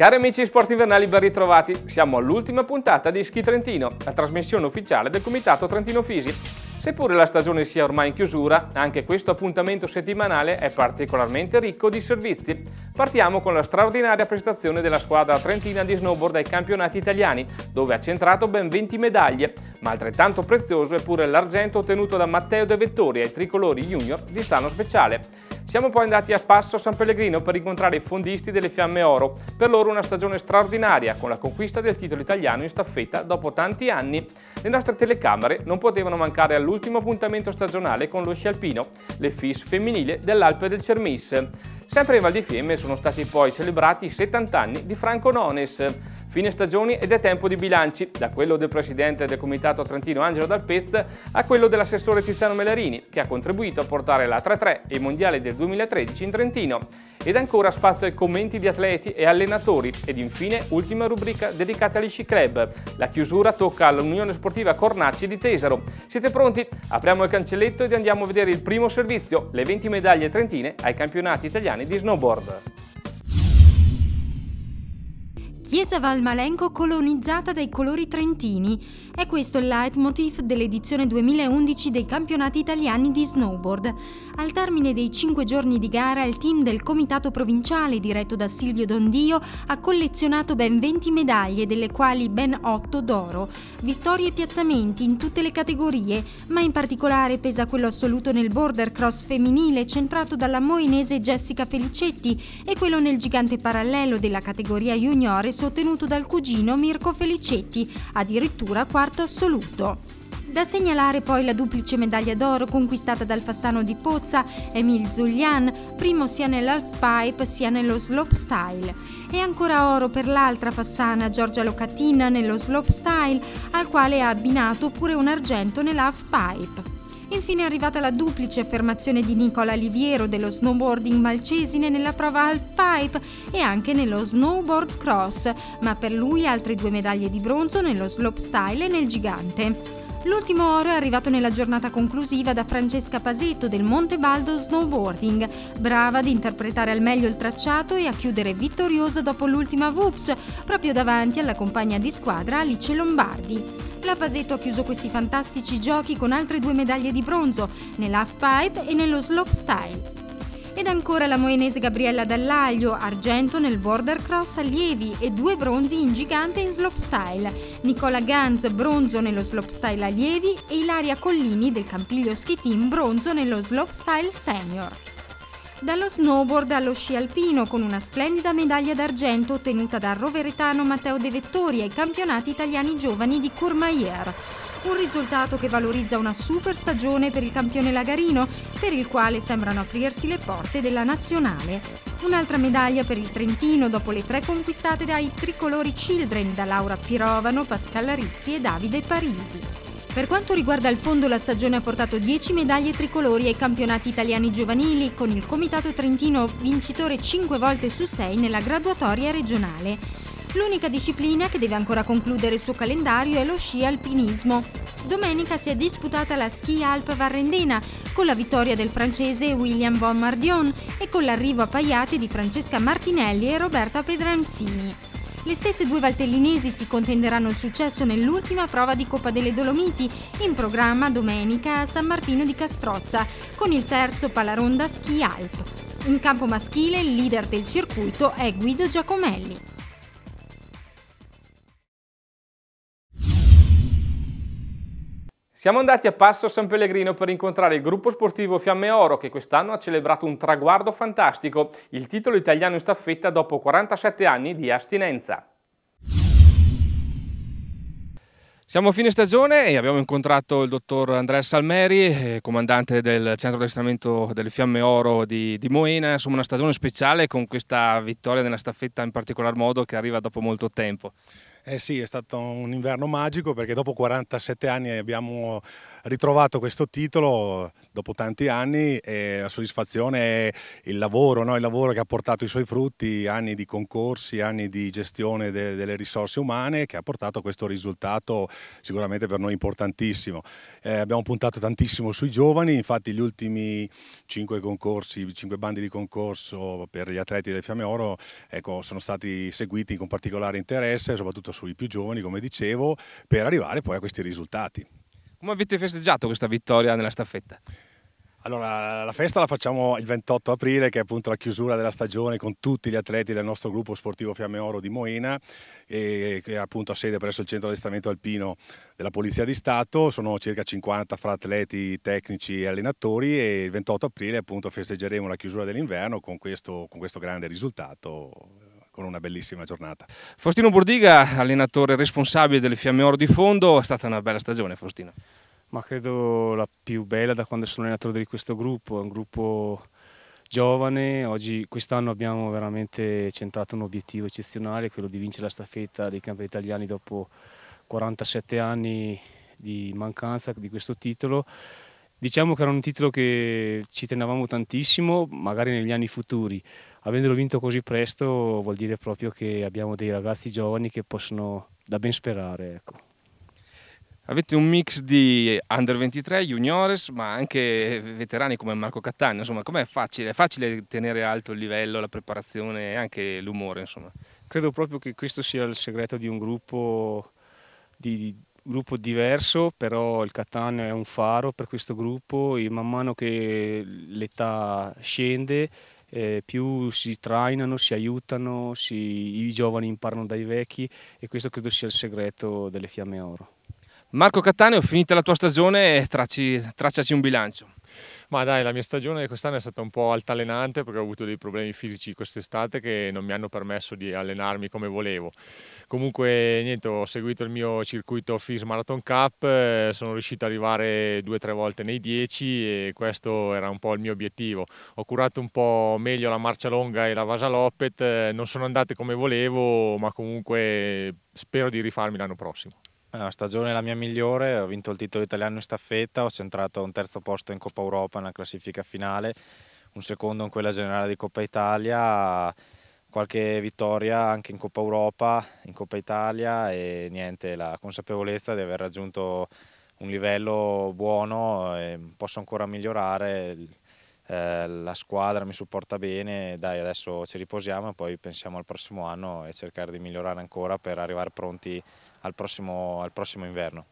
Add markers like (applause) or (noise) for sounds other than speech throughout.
Cari amici sport invernali ben ritrovati, siamo all'ultima puntata di Schi Trentino, la trasmissione ufficiale del Comitato Trentino Fisi. Seppure la stagione sia ormai in chiusura, anche questo appuntamento settimanale è particolarmente ricco di servizi. Partiamo con la straordinaria prestazione della squadra trentina di snowboard ai campionati italiani, dove ha centrato ben 20 medaglie, ma altrettanto prezioso è pure l'argento ottenuto da Matteo De Vettori ai tricolori junior di Stano Speciale. Siamo poi andati a Passo San Pellegrino per incontrare i fondisti delle Fiamme Oro, per loro una stagione straordinaria con la conquista del titolo italiano in staffetta dopo tanti anni. Le nostre telecamere non potevano mancare all'ultimo appuntamento stagionale con lo sci alpino, le FIS femminile dell'Alpe del Cermis. Sempre in Val di Fiemme sono stati poi celebrati i 70 anni di Franco Nones. Fine stagioni ed è tempo di bilanci, da quello del presidente del comitato trentino Angelo Dalpez a quello dell'assessore Tiziano Melarini, che ha contribuito a portare la 3-3 e i mondiali del 2013 in Trentino. Ed ancora spazio ai commenti di atleti e allenatori ed infine ultima rubrica dedicata agli sci club. La chiusura tocca all'Unione Sportiva Cornacci di Tesaro. Siete pronti? Apriamo il cancelletto ed andiamo a vedere il primo servizio, le 20 medaglie trentine ai campionati italiani di snowboard. Chiesa Valmalenco colonizzata dai colori trentini è questo il leitmotiv dell'edizione 2011 dei campionati italiani di snowboard. Al termine dei cinque giorni di gara, il team del comitato provinciale diretto da Silvio Dondio ha collezionato ben 20 medaglie, delle quali ben 8 d'oro. Vittorie e piazzamenti in tutte le categorie, ma in particolare pesa quello assoluto nel border cross femminile centrato dalla moinese Jessica Felicetti e quello nel gigante parallelo della categoria juniores ottenuto dal cugino Mirko Felicetti, addirittura quarto quarto assoluto. Da segnalare poi la duplice medaglia d'oro conquistata dal Fassano di Pozza, Emil Zulian, primo sia nell'halfpipe sia nello slopestyle. E ancora oro per l'altra fassana Giorgia Locatina nello slopestyle, al quale ha abbinato pure un argento nell'halfpipe. Infine è arrivata la duplice affermazione di Nicola Liviero dello snowboarding malcesine nella prova Halfpipe e anche nello snowboard cross, ma per lui altre due medaglie di bronzo nello slopestyle e nel gigante. L'ultimo oro è arrivato nella giornata conclusiva da Francesca Pasetto del Monte Baldo Snowboarding, brava ad interpretare al meglio il tracciato e a chiudere vittoriosa dopo l'ultima VUPS, proprio davanti alla compagna di squadra Alice Lombardi la Paseto ha chiuso questi fantastici giochi con altre due medaglie di bronzo, nell'half pipe e nello slopestyle. Ed ancora la moenese Gabriella Dallaglio, argento nel border cross allievi e due bronzi in gigante in slopestyle. Nicola Ganz, bronzo nello slopestyle allievi e Ilaria Collini del Campiglio Ski Team, bronzo nello slopestyle senior dallo snowboard allo sci alpino con una splendida medaglia d'argento ottenuta dal roveretano Matteo De Vettori ai campionati italiani giovani di Courmayeur. Un risultato che valorizza una super stagione per il campione lagarino, per il quale sembrano aprirsi le porte della nazionale. Un'altra medaglia per il Trentino dopo le tre conquistate dai tricolori Children da Laura Pirovano, Pascalla Rizzi e Davide Parisi. Per quanto riguarda il fondo, la stagione ha portato 10 medaglie tricolori ai campionati italiani giovanili, con il Comitato Trentino vincitore 5 volte su 6 nella graduatoria regionale. L'unica disciplina che deve ancora concludere il suo calendario è lo sci alpinismo. Domenica si è disputata la Ski Alp Varrendena, con la vittoria del francese William Von Mardion e con l'arrivo a Paiate di Francesca Martinelli e Roberta Pedranzini. Le stesse due valtellinesi si contenderanno il successo nell'ultima prova di Coppa delle Dolomiti, in programma domenica a San Martino di Castrozza, con il terzo Palaronda Schi Alto. In campo maschile il leader del circuito è Guido Giacomelli. Siamo andati a Passo San Pellegrino per incontrare il gruppo sportivo Fiamme Oro che quest'anno ha celebrato un traguardo fantastico, il titolo italiano in staffetta dopo 47 anni di astinenza. Siamo a fine stagione e abbiamo incontrato il dottor Andrea Salmeri, eh, comandante del centro di addestramento delle Fiamme Oro di, di, Moena. Insomma, una stagione speciale con questa vittoria nella staffetta in particolar modo che arriva dopo molto tempo. Eh sì, è stato un inverno magico perché dopo 47 anni abbiamo ritrovato questo titolo, dopo tanti anni, e la soddisfazione è il lavoro, no? il lavoro che ha portato i suoi frutti, anni di concorsi, anni di gestione de delle risorse umane che ha portato a questo risultato sicuramente per noi importantissimo. Eh, abbiamo puntato tantissimo sui giovani, infatti gli ultimi 5 concorsi, 5 bandi di concorso per gli atleti del Fiamme Oro ecco, sono stati seguiti con particolare interesse, soprattutto puntato sui più giovani, come dicevo, per arrivare poi a questi risultati. Come avete festeggiato questa vittoria nella staffetta? Allora, la festa la facciamo il 28 aprile, che è appunto la chiusura della stagione con tutti gli atleti del nostro gruppo sportivo Fiamme Oro di Moena, che è appunto a sede presso il centro di alpino della Polizia di Stato. Sono circa 50 fra atleti, tecnici e allenatori e il 28 aprile appunto festeggeremo la chiusura dell'inverno con questo, con questo grande risultato con una bellissima giornata. Faustino Bordiga, allenatore responsabile delle Fiamme Oro di Fondo, è stata una bella stagione Faustino. Ma credo la più bella da quando sono allenatore di questo gruppo, è un gruppo giovane, oggi quest'anno abbiamo veramente centrato un obiettivo eccezionale, quello di vincere la staffetta dei campi italiani dopo 47 anni di mancanza di questo titolo Diciamo che era un titolo che ci tenevamo tantissimo, magari negli anni futuri. Avendolo vinto così presto vuol dire proprio che abbiamo dei ragazzi giovani che possono da ben sperare. Ecco. Avete un mix di under 23, juniores, ma anche veterani come Marco Cattaneo. Insomma, com'è facile? È facile tenere alto il livello, la preparazione e anche l'umore, insomma. Credo proprio che questo sia il segreto di un gruppo di, gruppo diverso, però il Catania è un faro per questo gruppo e man mano che l'età scende eh, più si trainano, si aiutano, si, i giovani imparano dai vecchi e questo credo sia il segreto delle Fiamme Oro. Marco Cattaneo, finita la tua stagione, tracci, tracciaci un bilancio. Ma dai, la mia stagione quest'anno è stata un po' altalenante perché ho avuto dei problemi fisici quest'estate che non mi hanno permesso di allenarmi come volevo. Comunque, niente, ho seguito il mio circuito FIS Marathon Cup, eh, sono riuscito ad arrivare due o tre volte nei 10 e questo era un po' il mio obiettivo. Ho curato un po' meglio la marcia longa e la Vasa Lopet, eh, non sono andate come volevo, ma comunque spero di rifarmi l'anno prossimo. È eh, una stagione la mia migliore, ho vinto il titolo italiano in staffetta, ho centrato un terzo posto in Coppa Europa nella classifica finale, un secondo in quella generale di Coppa Italia, qualche vittoria anche in Coppa Europa, in Coppa Italia e niente, la consapevolezza di aver raggiunto un livello buono e posso ancora migliorare, eh, la squadra mi supporta bene, dai adesso ci riposiamo e poi pensiamo al prossimo anno e cercare di migliorare ancora per arrivare pronti al prossimo, al prossimo inverno.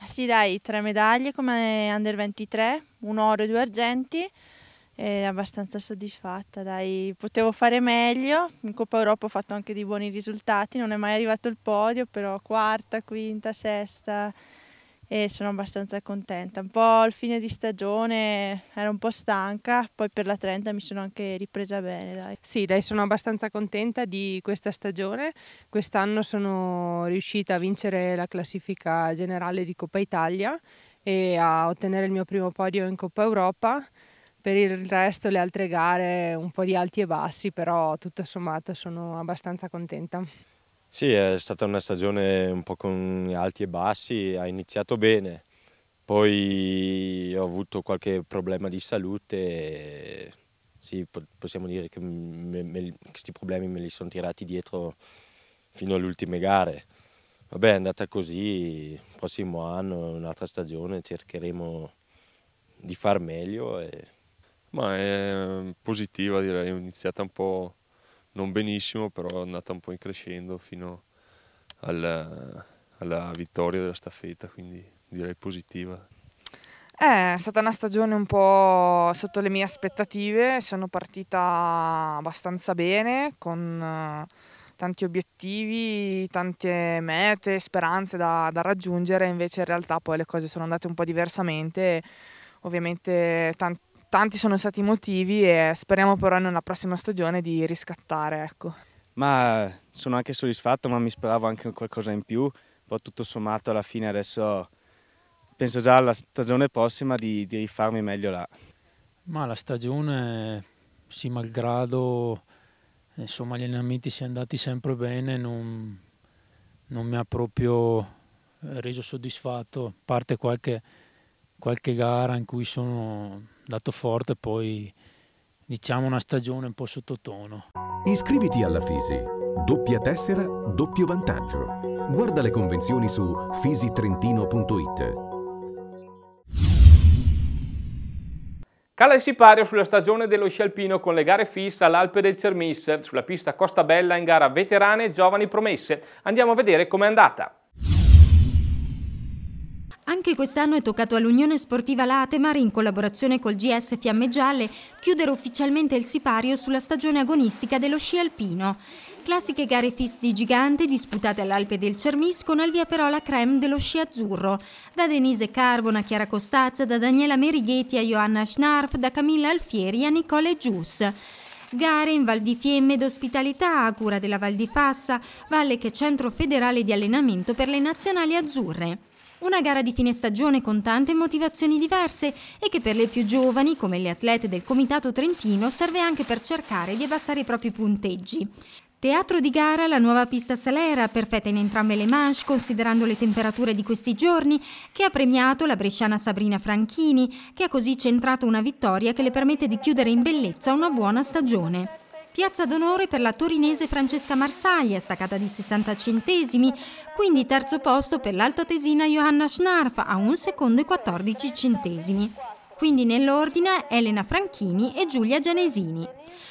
Ma sì dai, tre medaglie come Under 23, un oro e due argenti, e abbastanza soddisfatta, dai, potevo fare meglio, in Coppa Europa ho fatto anche dei buoni risultati, non è mai arrivato il podio, però quarta, quinta, sesta, e sono abbastanza contenta. Un po' al fine di stagione ero un po' stanca, poi per la 30 mi sono anche ripresa bene. Dai. Sì, dai, sono abbastanza contenta di questa stagione. Quest'anno sono riuscita a vincere la classifica generale di Coppa Italia e a ottenere il mio primo podio in Coppa Europa. Per il resto le altre gare un po' di alti e bassi, però tutto sommato sono abbastanza contenta. Sì, è stata una stagione un po' con alti e bassi, ha iniziato bene, poi ho avuto qualche problema di salute e sì, possiamo dire che me, me, questi problemi me li sono tirati dietro fino alle ultime gare. Vabbè, è andata così, il prossimo anno, un'altra stagione, cercheremo di far meglio. E... Ma è ehm, positiva direi, è iniziata un po' non benissimo, però è andata un po' in crescendo fino alla, alla vittoria della staffetta, quindi direi positiva. Eh, è stata una stagione un po' sotto le mie aspettative, sono partita abbastanza bene con eh, tanti obiettivi, tante mete, speranze da, da, raggiungere, invece in realtà poi le cose sono andate un po' diversamente, ovviamente tanti tanti sono stati i motivi e speriamo però nella prossima stagione di riscattare. Ecco. Ma sono anche soddisfatto, ma mi speravo anche qualcosa in più, però tutto sommato alla fine adesso penso già alla stagione prossima di, di rifarmi meglio là. Ma la stagione, sì, malgrado insomma, gli allenamenti siano andati sempre bene, non, non mi ha proprio eh, reso soddisfatto, a parte qualche, qualche gara in cui sono dato forte poi diciamo una stagione un po' sottotono. Iscriviti alla Fisi, doppia tessera, doppio vantaggio. Guarda le convenzioni su fisitrentino.it. Cala il sipario sulla stagione dello scialpino con le gare fisse all'Alpe del Cermis, sulla pista Costa Bella in gara veterane e giovani promesse. Andiamo a vedere com'è andata. Anche quest'anno è toccato all'Unione Sportiva Latemar, in collaborazione col GS Fiamme Gialle, chiudere ufficialmente il sipario sulla stagione agonistica dello sci alpino. Classiche gare fis di gigante disputate all'Alpe del Cermis con al via però la creme dello sci azzurro. Da Denise Carbona a Chiara Costazza, da Daniela Merighetti a Johanna Schnarf, da Camilla Alfieri a Nicole Gius gare in Val di Fiemme d'ospitalità a cura della Val di Fassa, Valle che è centro federale di allenamento per le nazionali azzurre. Una gara di fine stagione con tante motivazioni diverse e che per le più giovani, come le atlete del Comitato Trentino, serve anche per cercare di abbassare i propri punteggi. Teatro di gara la nuova pista Salera, perfetta in entrambe le manche considerando le temperature di questi giorni, che ha premiato la bresciana Sabrina Franchini, che ha così centrato una vittoria che le permette di chiudere in bellezza una buona stagione. Piazza d'onore per la torinese Francesca Marsaglia, staccata di 60 centesimi, quindi terzo posto per l'altoatesina Johanna Schnarf a 1 secondo e 14 centesimi. Quindi nell'ordine Elena Franchini e Giulia Gianesini.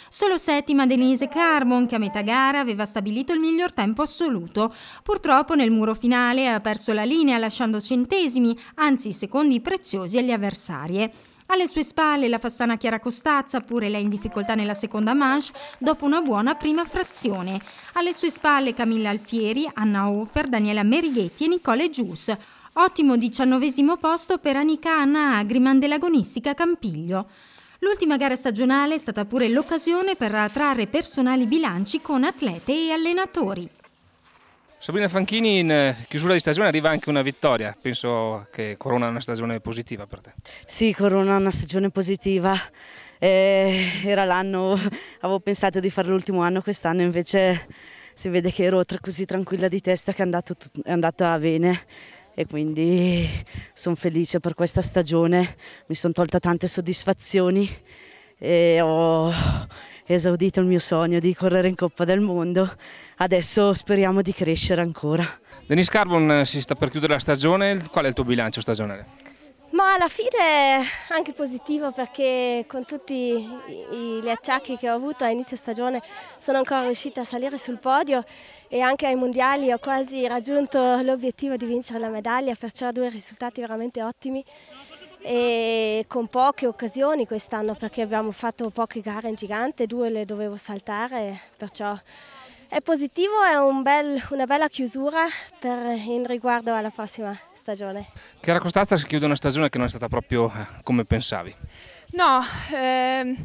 Solo settima Denise Carbon che a metà gara aveva stabilito il miglior tempo assoluto. Purtroppo nel muro finale ha perso la linea lasciando centesimi, anzi secondi preziosi alle avversarie. Alle sue spalle la Fassana Chiara Costazza, pure lei in difficoltà nella seconda manche, dopo una buona prima frazione. Alle sue spalle Camilla Alfieri, Anna Hofer, Daniela Merighetti e Nicole Gius. Ottimo diciannovesimo posto per Anica Anna Agriman dell'agonistica Campiglio. L'ultima gara stagionale è stata pure l'occasione per attrarre personali bilanci con atlete e allenatori. Sabrina Franchini, in eh, chiusura di stagione arriva anche una vittoria, penso che corona una stagione positiva per te. Sì, corona una stagione positiva, eh, era l'anno, avevo pensato di fare l'ultimo anno quest'anno, invece si vede che ero così tranquilla di testa che è, andato, è andata bene e quindi sono felice per questa stagione, mi sono tolta tante soddisfazioni e ho esaudito il mio sogno di correre in Coppa del Mondo, adesso speriamo di crescere ancora. Denis Carbon eh, si sta per chiudere la stagione, qual è il tuo bilancio stagionale? Ma alla fine è anche positivo perché con tutti gli acciacchi che ho avuto a inizio stagione sono ancora riuscita a salire sul podio e anche ai mondiali ho quasi raggiunto l'obiettivo di vincere la medaglia, perciò due risultati veramente ottimi e con poche occasioni quest'anno perché abbiamo fatto poche gare in gigante, due le dovevo saltare, perciò è positivo, è un bel, una bella chiusura per, in riguardo alla prossima stagione. Chiara Costanza si chiude una stagione che non è stata proprio eh, come pensavi. No, eh,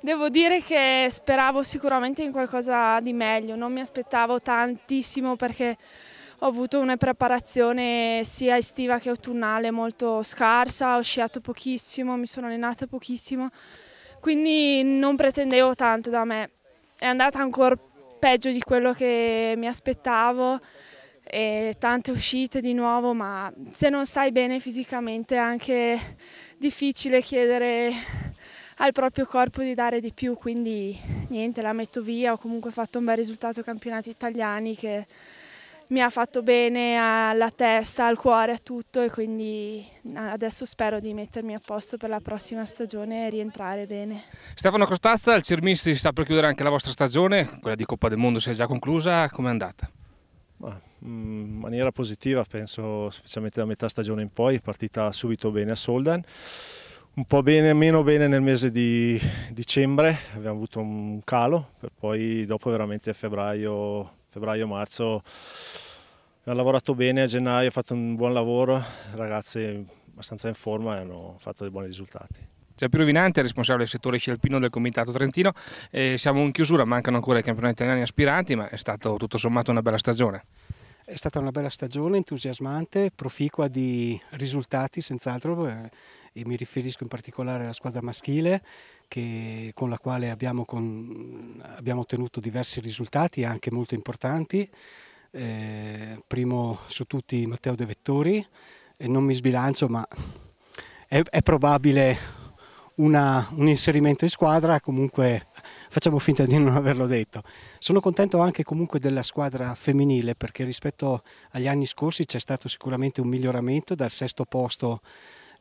devo dire che speravo sicuramente in qualcosa di meglio, non mi aspettavo tantissimo perché ho avuto una preparazione sia estiva che autunnale molto scarsa, ho sciato pochissimo, mi sono allenata pochissimo, quindi non pretendevo tanto da me. È andata ancora peggio di quello che mi aspettavo e tante uscite di nuovo, ma se non stai bene fisicamente è anche difficile chiedere al proprio corpo di dare di più, quindi niente, la metto via, ho comunque fatto un bel risultato ai campionati italiani che mi ha fatto bene alla testa, al cuore, a tutto e quindi adesso spero di mettermi a posto per la prossima stagione e rientrare bene. Stefano Costazza, il Cirmissi sta per chiudere anche la vostra stagione, quella di Coppa del Mondo si è già conclusa, com'è andata? Mm, in maniera positiva penso specialmente da metà stagione in poi, partita subito bene a Soldan un po' bene, meno bene nel mese di dicembre, abbiamo avuto un calo, per poi dopo veramente a febbraio febbraio-marzo hanno lavorato bene, a gennaio ho fatto un buon lavoro, ragazzi abbastanza in forma e hanno fatto dei buoni risultati. Piero Vinante, responsabile del settore scialpino del Comitato Trentino. Eh, siamo in chiusura, mancano ancora i campionati italiani aspiranti, ma è stata tutto sommato una bella stagione. È stata una bella stagione, entusiasmante, proficua di risultati senz'altro, eh, e mi riferisco in particolare alla squadra maschile che, con la quale abbiamo, con, abbiamo, ottenuto diversi risultati anche molto importanti. Eh, primo su tutti Matteo De Vettori, e non mi sbilancio ma è, è probabile una, un inserimento in squadra, comunque facciamo finta di non averlo detto. Sono contento anche comunque della squadra femminile perché rispetto agli anni scorsi c'è stato sicuramente un miglioramento dal sesto posto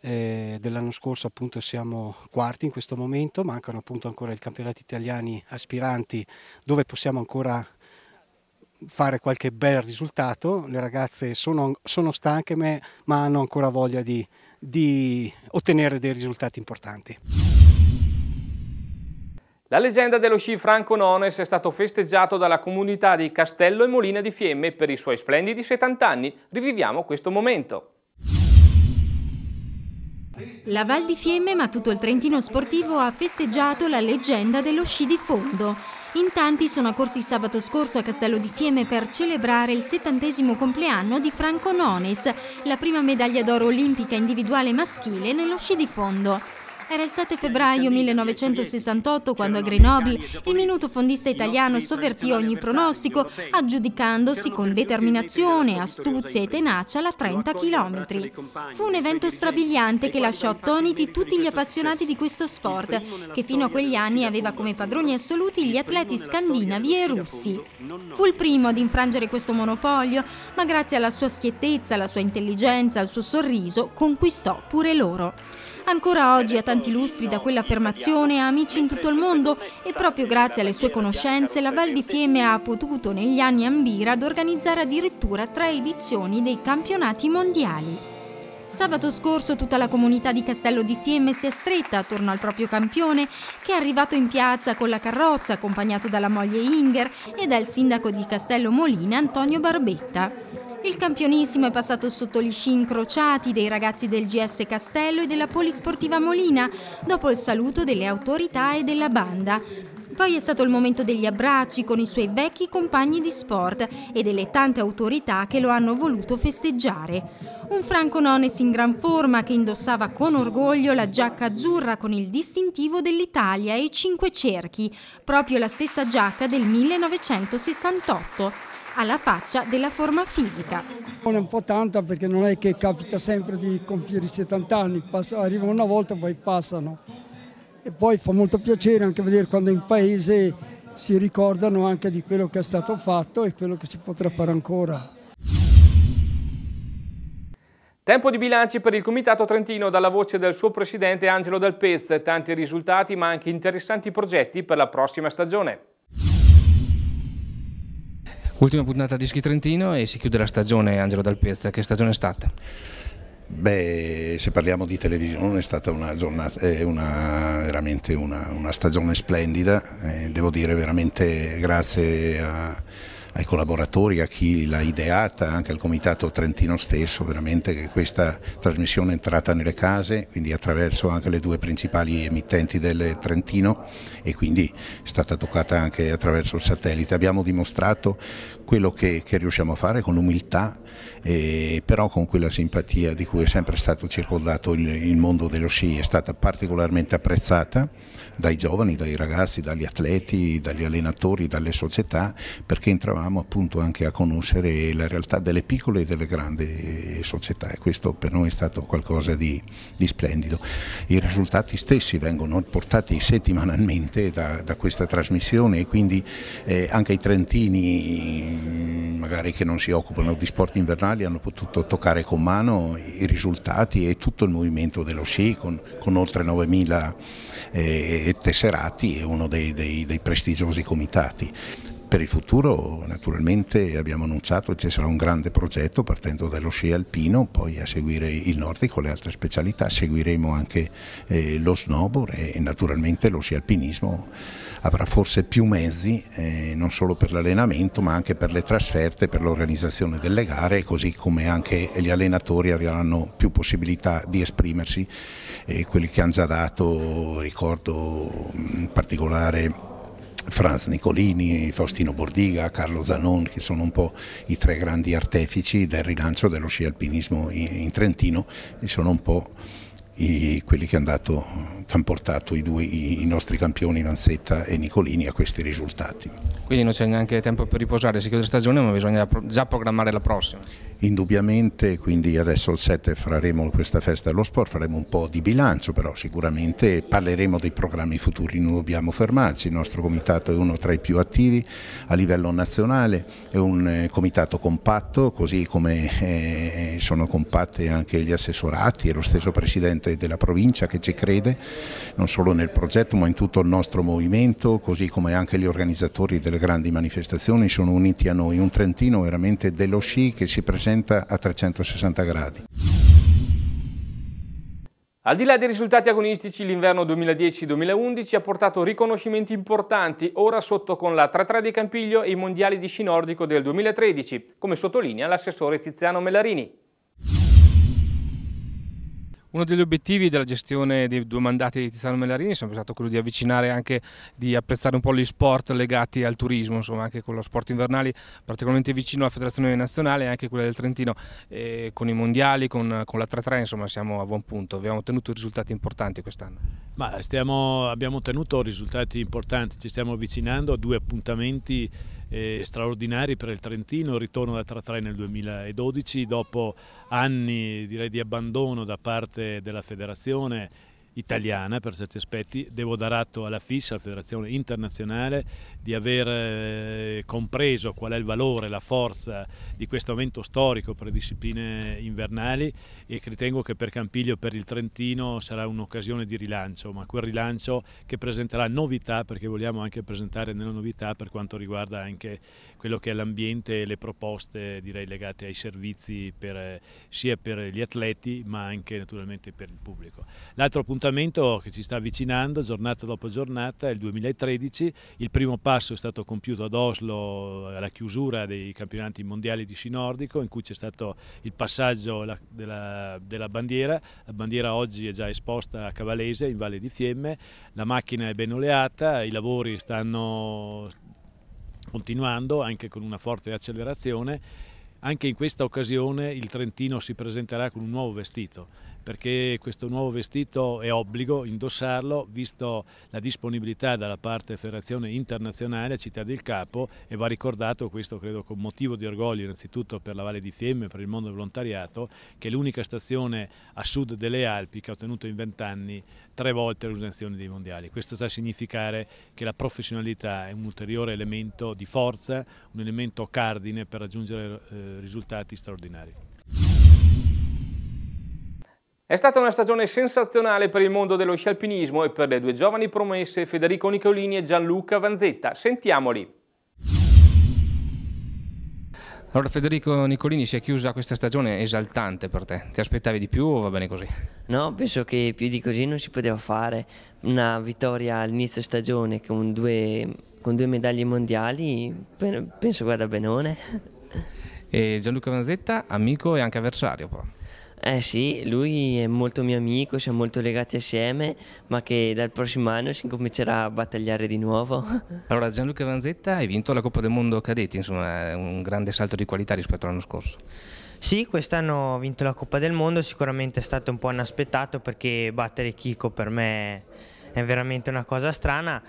eh, dell'anno scorso appunto siamo quarti in questo momento, mancano appunto ancora i campionati italiani aspiranti dove possiamo ancora fare qualche bel risultato, le ragazze sono, sono stanche ma hanno ancora voglia di, di ottenere dei risultati importanti. La leggenda dello sci Franco Nones è stato festeggiato dalla comunità di Castello e Molina di Fiemme per i suoi splendidi 70 anni. Riviviamo questo momento. La Val di Fiemme, ma tutto il Trentino sportivo, ha festeggiato la leggenda dello sci di fondo. In tanti sono accorsi sabato scorso a Castello di Fiemme per celebrare il settantesimo compleanno di Franco Nones, la prima medaglia d'oro olimpica individuale maschile nello sci di fondo. Era il 7 febbraio 1968 quando a Grenoble il minuto fondista italiano sovvertì ogni pronostico aggiudicandosi con determinazione, astuzia e tenacia la 30 km. Fu un evento strabiliante che lasciò attoniti tutti gli appassionati di questo sport che fino a quegli anni aveva come padroni assoluti gli atleti scandinavi e russi. Fu il primo ad infrangere questo monopolio ma grazie alla sua schiettezza, alla sua intelligenza, al suo sorriso conquistò pure loro. Ancora oggi, a tanti lustri da quell'affermazione, ha amici in tutto il mondo e proprio grazie alle sue conoscenze la Val di Fiemme ha potuto negli anni ambire ad organizzare addirittura tre edizioni dei campionati mondiali. Sabato scorso tutta la comunità di Castello di Fiemme si è stretta attorno al proprio campione che è arrivato in piazza con la carrozza accompagnato dalla moglie Inger e dal sindaco di Castello Molina Antonio Barbetta. Il campionissimo è passato sotto gli sci incrociati dei ragazzi del GS Castello e della Polisportiva Molina, dopo il saluto delle autorità e della banda. Poi è stato il momento degli abbracci con i suoi vecchi compagni di sport e delle tante autorità che lo hanno voluto festeggiare. Un Franco Nones in gran forma che indossava con orgoglio la giacca azzurra con il distintivo dell'Italia e i cinque cerchi, proprio la stessa giacca del 1968 alla faccia della forma fisica. Non è un po' tanta perché non è che capita sempre di compiere i 70 anni, arrivano una volta e poi passano. E poi fa molto piacere anche vedere quando in paese si ricordano anche di quello che è stato fatto e quello che si potrà fare ancora. Tempo di bilanci per il Comitato Trentino dalla voce del suo presidente Angelo Dalpez, tanti risultati ma anche interessanti progetti per la prossima stagione. Ultima puntata di Schi Trentino e si chiude la stagione, Angelo Dal che stagione è stata? Beh, se parliamo di televisione è stata una giornata, eh, una, veramente una, una, stagione splendida, eh, devo dire veramente grazie a ai collaboratori, a chi l'ha ideata, anche al Comitato Trentino stesso, veramente che questa trasmissione è entrata nelle case, quindi attraverso anche le due principali emittenti del Trentino e quindi è stata toccata anche attraverso il satellite. Abbiamo dimostrato quello che, che riusciamo a fare con umiltà, eh, però con quella simpatia di cui è sempre stato circondato il, il mondo dello sci, è stata particolarmente apprezzata dai giovani, dai ragazzi, dagli atleti, dagli allenatori, dalle società, perché entravamo eravamo appunto anche a conoscere la realtà delle piccole e delle grandi società e questo per noi è stato qualcosa di, di splendido. I risultati stessi vengono portati settimanalmente da, da questa trasmissione e quindi eh, anche i trentini mm, magari che non si occupano di sport invernali hanno potuto toccare con mano i risultati e tutto il movimento dello sci con, con oltre 9.000 eh, tesserati e uno dei, dei, dei prestigiosi comitati. Per il futuro naturalmente abbiamo annunciato che ci sarà un grande progetto partendo dallo sci alpino, poi a seguire il nordico e le altre specialità, seguiremo anche eh, lo snowboard e, e naturalmente lo sci alpinismo avrà forse più mezzi eh, non solo per l'allenamento ma anche per le trasferte, per l'organizzazione delle gare così come anche gli allenatori avranno più possibilità di esprimersi, eh, quelli che hanno già dato ricordo in particolare Franz Nicolini, Faustino Bordiga, Carlo Zanon, che sono un po' i tre grandi artefici del rilancio dello sci alpinismo in Trentino e sono un po' i, quelli che, andato, che hanno portato i, due, i, nostri campioni Lansetta e Nicolini a questi risultati. Quindi non c'è neanche tempo per riposare, si chiude la stagione ma bisogna già programmare la prossima. Indubbiamente, quindi adesso il 7 faremo questa festa dello sport, faremo un po' di bilancio però sicuramente parleremo dei programmi futuri, non dobbiamo fermarci, il nostro comitato è uno tra i più attivi a livello nazionale, è un eh, comitato compatto così come eh, eh, sono compatte anche gli assessorati e lo stesso Presidente gente della provincia che ci crede, non solo nel progetto ma in tutto il nostro movimento, così come anche gli organizzatori delle grandi manifestazioni sono uniti a noi. Un Trentino veramente dello sci che si presenta a 360 gradi. Al di là dei risultati agonistici, l'inverno 2010-2011 ha portato riconoscimenti importanti, ora sotto con la 3-3 di Campiglio e i mondiali di sci nordico del 2013, come sottolinea l'assessore Tiziano Mellarini. Uno degli obiettivi della gestione dei due mandati di Tiziano Mellarini è sempre stato quello di avvicinare anche, di apprezzare un po' gli sport legati al turismo, insomma anche con lo sport invernali particolarmente vicino alla Federazione Nazionale e anche quella del Trentino, eh, con i mondiali, con, con la 3-3, insomma siamo a buon punto, abbiamo ottenuto risultati importanti quest'anno. Ma stiamo, abbiamo ottenuto risultati importanti, ci stiamo avvicinando a due appuntamenti eh, straordinari per il Trentino, il ritorno da 3-3 nel 2012 dopo anni direi, di abbandono da parte della federazione italiana per certi aspetti, devo dare atto alla FIS, alla Federazione Internazionale di aver eh, compreso qual è il valore, la forza di questo momento storico per le discipline invernali e ritengo che per Campiglio e per il Trentino sarà un'occasione di rilancio, ma quel rilancio che presenterà novità perché vogliamo anche presentare nella novità per quanto riguarda anche quello che è l'ambiente e le proposte direi legate ai servizi per, sia per gli atleti ma anche naturalmente per il pubblico. L'altro appuntamento che ci sta avvicinando giornata dopo giornata è il 2013, il primo passo passo è stato compiuto ad Oslo alla chiusura dei campionati mondiali di sci nordico in cui c'è stato il passaggio della, della, bandiera, la bandiera oggi è già esposta a Cavalese in Valle di Fiemme, la macchina è ben oleata, i lavori stanno continuando anche con una forte accelerazione, anche in questa occasione il Trentino si presenterà con un nuovo vestito perché questo nuovo vestito è obbligo indossarlo visto la disponibilità dalla parte Federazione Internazionale a Città del Capo e va ricordato questo credo con motivo di orgoglio innanzitutto per la Valle di Fiemme e per il mondo del volontariato che è l'unica stazione a sud delle Alpi che ha ottenuto in vent'anni tre volte l'organizzazione dei mondiali. Questo sta a significare che la professionalità è un ulteriore elemento di forza, un elemento cardine per raggiungere eh, risultati straordinari. È stata una stagione sensazionale per il mondo dello scialpinismo e per le due giovani promesse Federico Nicolini e Gianluca Vanzetta. Sentiamoli. Allora Federico Nicolini si è chiusa questa stagione esaltante per te, ti aspettavi di più o va bene così? No, penso che più di così non si poteva fare, una vittoria all'inizio stagione con due, con due, medaglie mondiali, penso guarda benone. E Gianluca Vanzetta, amico e anche avversario però. Eh sì, lui è molto mio amico, siamo molto legati assieme, ma che dal prossimo anno si comincerà a battagliare di nuovo. (laughs) Allora Gianluca Vanzetta hai vinto la Coppa del Mondo Cadetti, insomma è un grande salto di qualità rispetto all'anno scorso. Sì, quest'anno ho vinto la Coppa del Mondo, sicuramente è stato un po' inaspettato perché battere Chico per me è veramente una cosa strana.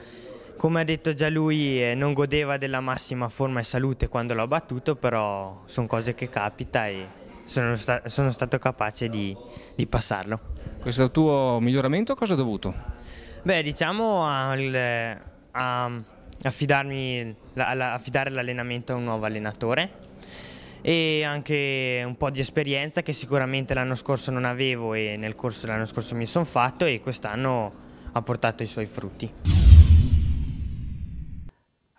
Come ha detto già lui, eh, non godeva della massima forma e salute quando l'ho battuto, però sono cose che capita e sono, sta sono stato capace di, di passarlo. Questo tuo miglioramento a cosa è dovuto? Beh, diciamo al, a, affidarmi, la, affidare l'allenamento a un nuovo allenatore e anche un po' di esperienza che sicuramente l'anno scorso non avevo e nel corso dell'anno scorso mi sono fatto e quest'anno ha portato i suoi frutti.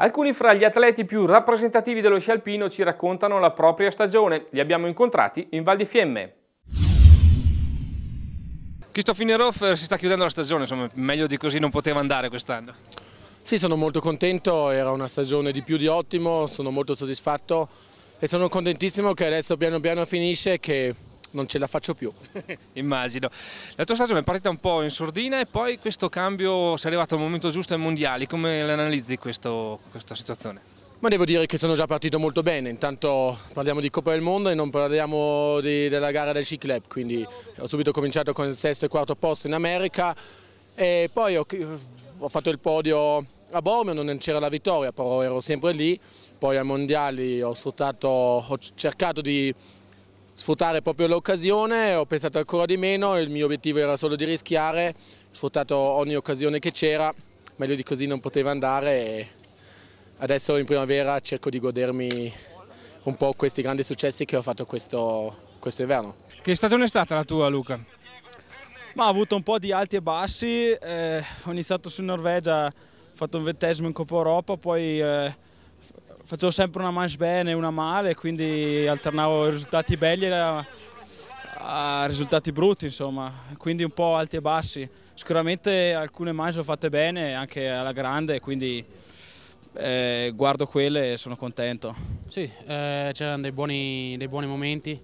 Alcuni fra gli atleti più rappresentativi dello sci alpino ci raccontano la propria stagione. Li abbiamo incontrati in Val di Fiemme. Kristofinerov eh, si sta chiudendo la stagione, insomma, meglio di così non poteva andare quest'anno. Sì, sono molto contento, era una stagione di più di ottimo, sono molto soddisfatto e sono contentissimo che adesso piano piano finisce e che non ce la faccio più. (laughs) Immagino. La tua stagione è partita un po' in sordina e poi questo cambio, si è arrivato al momento giusto ai mondiali, come l'analizzi questa situazione? Ma devo dire che sono già partito molto bene, intanto parliamo di Coppa del Mondo e non parliamo di, della gara del C-Club, quindi ho subito cominciato con il sesto e quarto posto in America e poi ho, ho fatto il podio a Bormio, non c'era la vittoria, però ero sempre lì, poi ai mondiali ho, sfruttato, ho cercato di sfruttare proprio l'occasione, ho pensato ancora di meno, il mio obiettivo era solo di rischiare, ho sfruttato ogni occasione che c'era, meglio di così non poteva andare adesso in primavera cerco di godermi un po' questi grandi successi che ho fatto questo, questo inverno. Che stagione è stata la tua Luca? Ma ho avuto un po' di alti e bassi, eh, ho iniziato su Norvegia, ho fatto un ventesimo in Coppa Europa, poi... Eh, facevo sempre una manche bene e una male, quindi alternavo risultati belli a, a, risultati brutti, insomma, quindi un po' alti e bassi. Sicuramente alcune manche ho fatte bene, anche alla grande, quindi eh, guardo quelle e sono contento. Sì, eh, c'erano dei buoni, dei buoni momenti,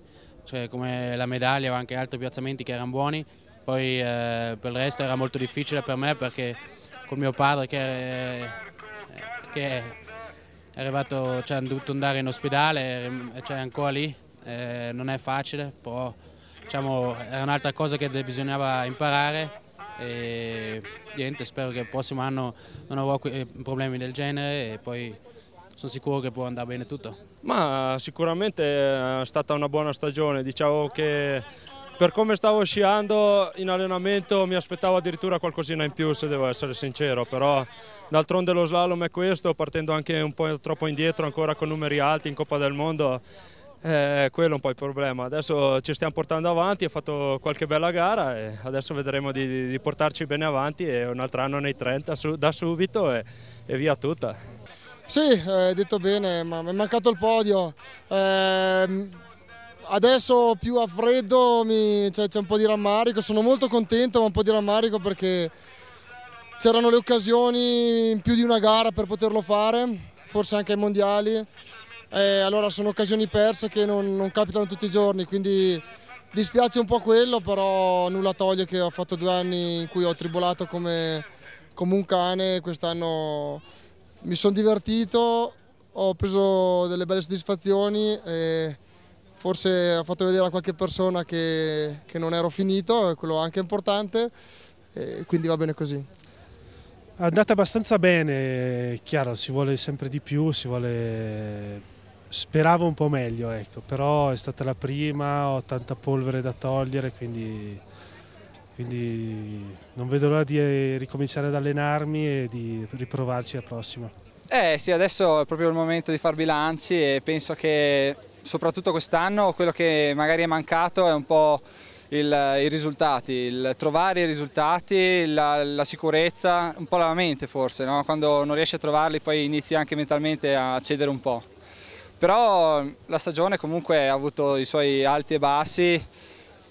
cioè come la medaglia o anche altri piazzamenti che erano buoni, poi eh, per il resto era molto difficile per me perché con mio padre che, che è arrivato, cioè, è dovuto andare in ospedale, è cioè, ancora lì, eh, non è facile, però diciamo, è un'altra cosa che bisognava imparare e niente, spero che il prossimo anno non avrò eh, problemi del genere e poi sono sicuro che può andare bene tutto. Ma sicuramente è stata una buona stagione, diciamo che per come stavo sciando in allenamento mi aspettavo addirittura qualcosina in più se devo essere sincero, però d'altronde lo slalom è questo, partendo anche un po' troppo indietro ancora con numeri alti in Coppa del Mondo, eh, quello è un po' il problema. Adesso ci stiamo portando avanti, ho fatto qualche bella gara e adesso vedremo di, di portarci bene avanti e un altro anno nei 30 su, da subito e, e via tutta. Sì, hai eh, detto bene, ma mi è mancato il podio. Eh, Adesso più a freddo c'è cioè, un po' di rammarico, sono molto contento ma un po' di rammarico perché c'erano le occasioni in più di una gara per poterlo fare, forse anche ai mondiali. Eh, allora sono occasioni perse che non, non, capitano tutti i giorni, quindi dispiace un po' quello, però nulla toglie che ho fatto due anni in cui ho tribolato come, come un cane, quest'anno mi sono divertito, ho preso delle belle soddisfazioni. E forse ho fatto vedere a qualche persona che, che non ero finito, quello anche importante, quindi va bene così. È andata abbastanza bene, chiaro, si vuole sempre di più, si vuole... speravo un po' meglio, ecco, però è stata la prima, ho tanta polvere da togliere, quindi, quindi non vedo l'ora di eh, ricominciare ad allenarmi e di riprovarci la prossima. Eh sì, adesso è proprio il momento di far bilanci e penso che Soprattutto quest'anno quello che magari è mancato è un po' il, i risultati, il trovare i risultati, la, la, sicurezza, un po' la mente forse, no? quando non riesci a trovarli poi inizi anche mentalmente a cedere un po'. Però la stagione comunque ha avuto i suoi alti e bassi,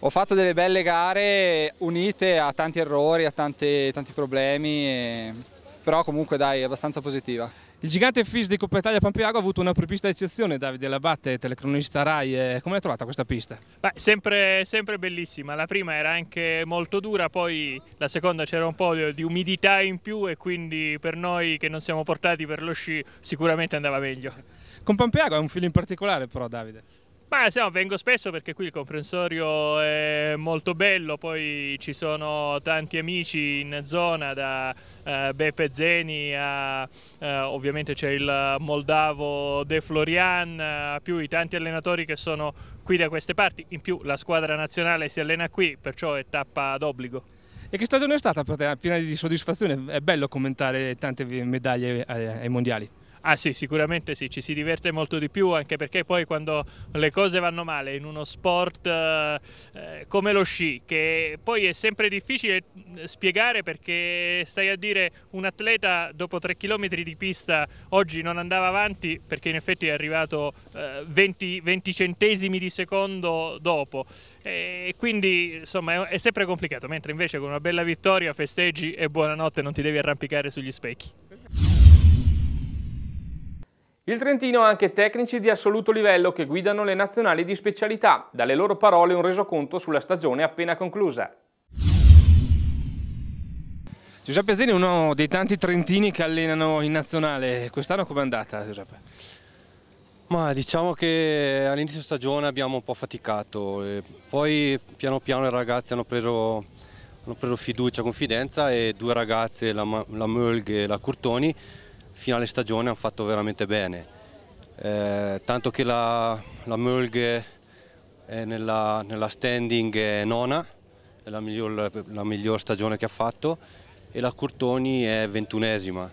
ho fatto delle belle gare unite a tanti errori, a tanti, tanti problemi, e... però comunque dai, abbastanza positiva. Il gigante FIS di Coppa Italia Pampiago ha avuto una prepista eccezione, Davide Labatte, telecronista Rai, eh, come l'hai trovata questa pista? Beh, sempre, sempre, bellissima, la prima era anche molto dura, poi la seconda c'era un po' di umidità in più e quindi per noi che non siamo portati per lo sci sicuramente andava meglio. Con Pampiago è un film in particolare però Davide? Ma sì, vengo spesso perché qui il comprensorio è molto bello, poi ci sono tanti amici in zona da eh, Beppe Zeni a eh, ovviamente c'è il moldavo De Florian, più i tanti allenatori che sono qui da queste parti, in più la squadra nazionale si allena qui, perciò è tappa d'obbligo. E che stagione è stata per te? Piena di soddisfazione, è bello commentare tante medaglie eh, ai mondiali. Ah sì, sicuramente sì, ci si diverte molto di più anche perché poi quando le cose vanno male in uno sport eh, eh come lo sci, che poi è sempre difficile eh, spiegare perché stai a dire un atleta dopo 3 km di pista oggi non andava avanti perché in effetti è arrivato eh, 20, 20, centesimi di secondo dopo. E quindi insomma è sempre complicato, mentre invece con una bella vittoria festeggi e buonanotte, non ti devi arrampicare sugli specchi. Il Trentino ha anche tecnici di assoluto livello che guidano le nazionali di specialità. Dalle loro parole un resoconto sulla stagione appena conclusa. Giuseppe Azzeni è uno dei tanti trentini che allenano in nazionale. Quest'anno com'è andata Giuseppe? Ma diciamo che all'inizio stagione abbiamo un po' faticato, poi piano piano i ragazzi hanno preso, hanno preso fiducia, confidenza e due ragazze, la, la Mölg e la Curtoni, finale stagione hanno fatto veramente bene, eh, tanto che la, la Mölghe è nella, nella standing nona, è la miglior, la miglior stagione che ha fatto e la Curtoni è ventunesima.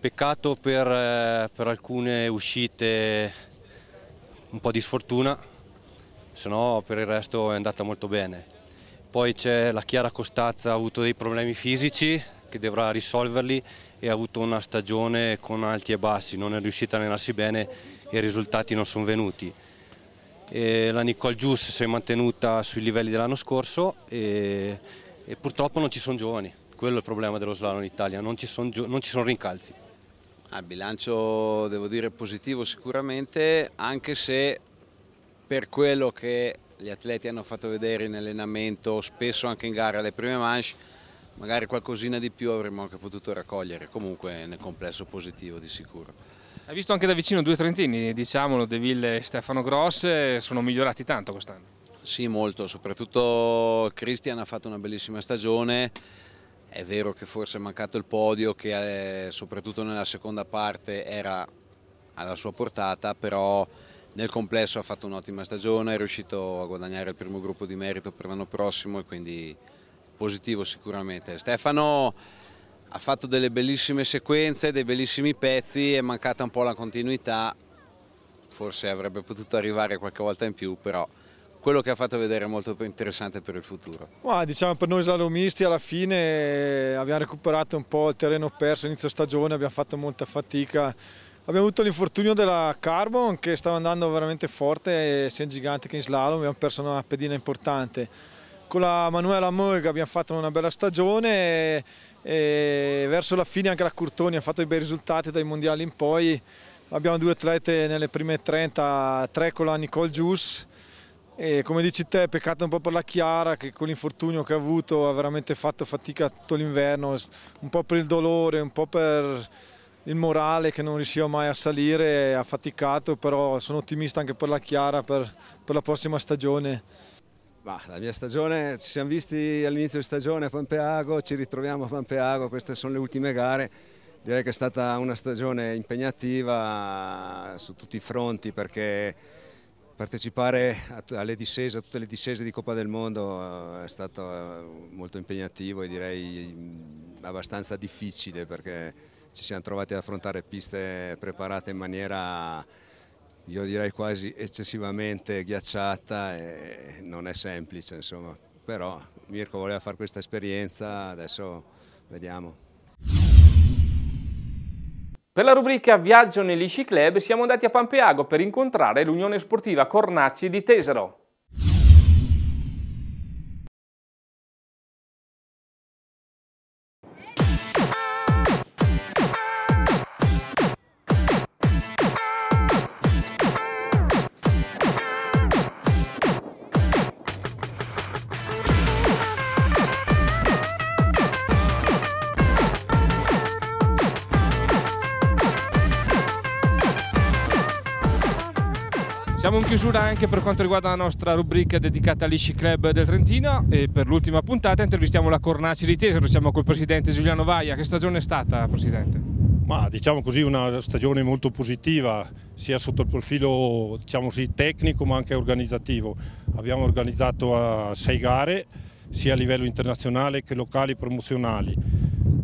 Peccato per, eh, per, alcune uscite un po' di sfortuna, se no per il resto è andata molto bene. Poi c'è la Chiara Costazza, ha avuto dei problemi fisici che dovrà risolverli e ha avuto una stagione con alti e bassi, non è riuscita a allenarsi bene e i risultati non sono venuti. E la Nicole Gius si è mantenuta sui livelli dell'anno scorso e, e purtroppo non ci sono giovani, quello è il problema dello slalom in Italia, non ci sono son rincalzi. Ah, il bilancio devo dire positivo sicuramente, anche se per quello che gli atleti hanno fatto vedere in allenamento, spesso anche in gara, le prime manche, magari qualcosina di più avremmo anche potuto raccogliere, comunque nel complesso positivo di sicuro. Hai visto anche da vicino due trentini, diciamolo, De Ville e Stefano Gross, sono migliorati tanto quest'anno? Sì, molto, soprattutto Cristian ha fatto una bellissima stagione, è vero che forse è mancato il podio che eh, soprattutto nella seconda parte era alla sua portata, però nel complesso ha fatto un'ottima stagione, è riuscito a guadagnare il primo gruppo di merito per l'anno prossimo e quindi positivo sicuramente. Stefano ha fatto delle bellissime sequenze, dei bellissimi pezzi, è mancata un po' la continuità, forse avrebbe potuto arrivare qualche volta in più, però quello che ha fatto vedere è molto interessante per il futuro. Ma diciamo per noi slalomisti alla fine eh, abbiamo recuperato un po' il terreno perso inizio stagione, abbiamo fatto molta fatica. Abbiamo avuto l'infortunio della Carbon che stava andando veramente forte eh, sia in gigante che in slalom, abbiamo perso una pedina importante con la Manuela Amore che abbiamo fatto una bella stagione e, verso la fine anche la Curtoni ha fatto dei bei risultati dai mondiali in poi. Abbiamo due atlete nelle prime 30, tre con la Nicole Jus. E come dici te, peccato un po' per la Chiara che con l'infortunio che ha avuto ha veramente fatto fatica tutto l'inverno, un po' per il dolore, un po' per il morale che non riusciva mai a salire, ha faticato, però sono ottimista anche per la Chiara, per, per la prossima stagione. Bah, la mia stagione, ci siamo visti all'inizio di stagione a Pampeago, ci ritroviamo a Pampeago, queste sono le ultime gare. Direi che è stata una stagione impegnativa su tutti i fronti perché partecipare alle discese, a tutte le discese di Coppa del Mondo eh, è stato eh, molto impegnativo e direi mm, abbastanza difficile perché ci siamo trovati ad affrontare piste preparate in maniera io direi quasi eccessivamente ghiacciata e non è semplice, insomma. però Mirko voleva fare questa esperienza, adesso vediamo. Per la rubrica Viaggio negli Sci Club siamo andati a Pampeago per incontrare l'Unione Sportiva Cornacci di Tesero. chiusura anche per quanto riguarda la nostra rubrica dedicata all'Isci Club del Trentino e per l'ultima puntata intervistiamo la Cornaci di Tesero, siamo col presidente Giuliano Vaia. Che stagione è stata, presidente? Ma diciamo così una stagione molto positiva, sia sotto il profilo diciamo così, tecnico ma anche organizzativo. Abbiamo organizzato ah, sei gare, sia a livello internazionale che locali e promozionali.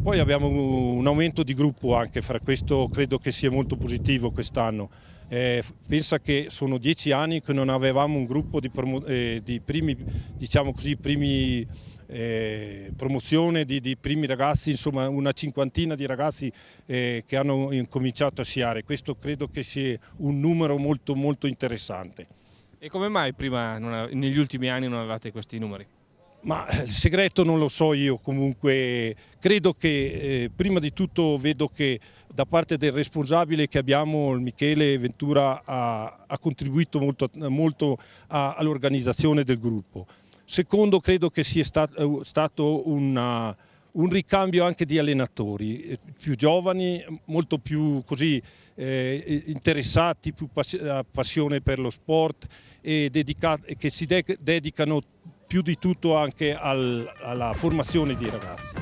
Poi abbiamo un aumento di gruppo anche, fra questo credo che sia molto positivo quest'anno eh, pensa che sono dieci anni che non avevamo un gruppo di, eh, di primi, diciamo così, primi eh, promozione di, di, primi ragazzi, insomma una cinquantina di ragazzi eh, che hanno cominciato a sciare. Questo credo che sia un numero molto molto interessante. E come mai prima, ha, negli ultimi anni non avevate questi numeri? Ma eh, il segreto non lo so io, comunque credo che eh, prima di tutto vedo che da parte del responsabile che abbiamo, Michele Ventura, ha, ha contribuito molto, molto all'organizzazione del gruppo. Secondo credo che sia stat eh, stato una, un ricambio anche di allenatori eh, più giovani, molto più così, eh, interessati, più a passione per lo sport e che si de dedicano più di tutto anche al, alla formazione dei ragazzi.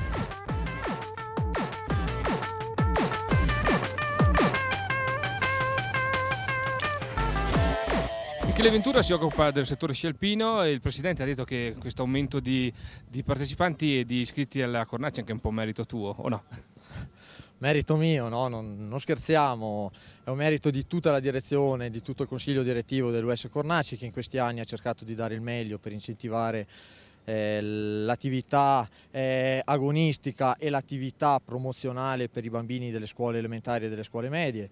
Michele Ventura si occupa del settore sci alpino e il Presidente ha detto che questo aumento di, di partecipanti e di iscritti alla Cornaccia è anche un po' merito tuo, o no? merito mio, no? non, non, scherziamo, è un merito di tutta la direzione, di tutto il consiglio direttivo dell'US Cornaci che in questi anni ha cercato di dare il meglio per incentivare eh, l'attività eh, agonistica e l'attività promozionale per i bambini delle scuole elementari e delle scuole medie.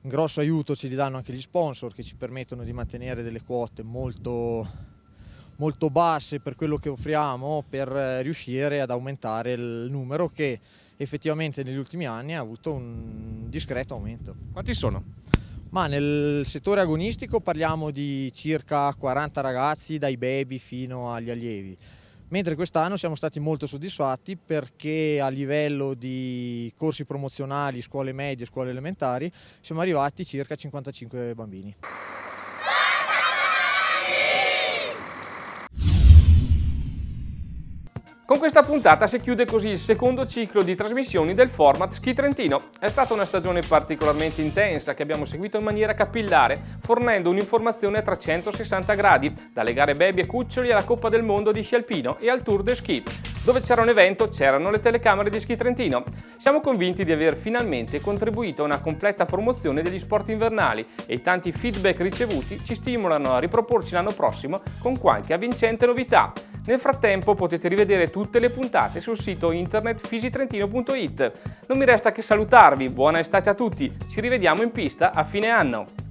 Un grosso aiuto ci li danno anche gli sponsor che ci permettono di mantenere delle quote molto molto basse per quello che offriamo per riuscire ad aumentare il numero che effettivamente negli ultimi anni ha avuto un discreto aumento. Quanti sono? Ma nel settore agonistico parliamo di circa 40 ragazzi, dai baby fino agli allievi mentre quest'anno siamo stati molto soddisfatti perché a livello di corsi promozionali, scuole medie, scuole elementari, siamo arrivati circa 55 bambini. Con questa puntata si chiude così il secondo ciclo di trasmissioni del format Ski Trentino. È stata una stagione particolarmente intensa che abbiamo seguito in maniera capillare, fornendo un'informazione a 360 gradi, dalle gare baby e Cuccioli alla Coppa del Mondo di Sci Alpino e al Tour de Ski. Dove c'era un evento c'erano le telecamere di Ski Trentino. Siamo convinti di aver finalmente contribuito a una completa promozione degli sport invernali e i tanti feedback ricevuti ci stimolano a riproporci l'anno prossimo con qualche avvincente novità. Nel frattempo potete rivedere tutte le puntate sul sito internet fisitrentino.it. Non mi resta che salutarvi, buona estate a tutti, ci rivediamo in pista a fine anno!